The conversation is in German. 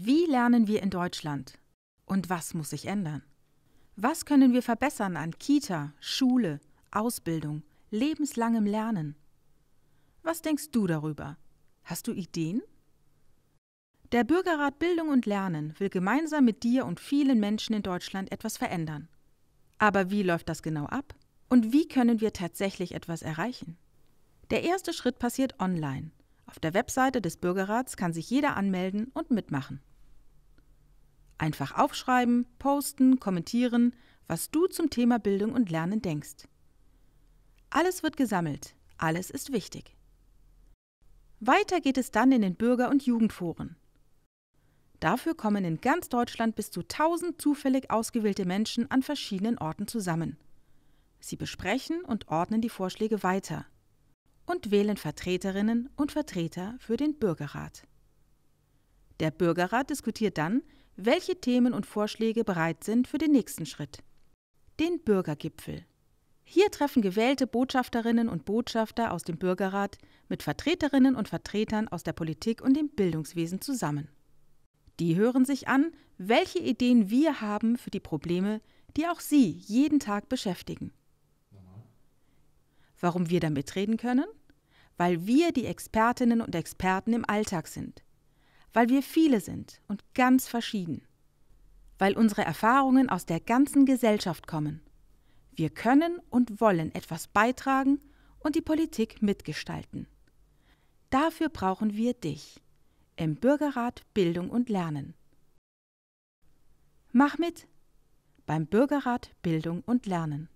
Wie lernen wir in Deutschland? Und was muss sich ändern? Was können wir verbessern an Kita, Schule, Ausbildung, lebenslangem Lernen? Was denkst du darüber? Hast du Ideen? Der Bürgerrat Bildung und Lernen will gemeinsam mit dir und vielen Menschen in Deutschland etwas verändern. Aber wie läuft das genau ab? Und wie können wir tatsächlich etwas erreichen? Der erste Schritt passiert online. Auf der Webseite des Bürgerrats kann sich jeder anmelden und mitmachen. Einfach aufschreiben, posten, kommentieren, was du zum Thema Bildung und Lernen denkst. Alles wird gesammelt, alles ist wichtig. Weiter geht es dann in den Bürger- und Jugendforen. Dafür kommen in ganz Deutschland bis zu 1000 zufällig ausgewählte Menschen an verschiedenen Orten zusammen. Sie besprechen und ordnen die Vorschläge weiter – und wählen Vertreterinnen und Vertreter für den Bürgerrat. Der Bürgerrat diskutiert dann, welche Themen und Vorschläge bereit sind für den nächsten Schritt. Den Bürgergipfel. Hier treffen gewählte Botschafterinnen und Botschafter aus dem Bürgerrat mit Vertreterinnen und Vertretern aus der Politik und dem Bildungswesen zusammen. Die hören sich an, welche Ideen wir haben für die Probleme, die auch sie jeden Tag beschäftigen. Warum wir da mitreden können? Weil wir die Expertinnen und Experten im Alltag sind. Weil wir viele sind und ganz verschieden. Weil unsere Erfahrungen aus der ganzen Gesellschaft kommen. Wir können und wollen etwas beitragen und die Politik mitgestalten. Dafür brauchen wir dich im Bürgerrat Bildung und Lernen. Mach mit beim Bürgerrat Bildung und Lernen.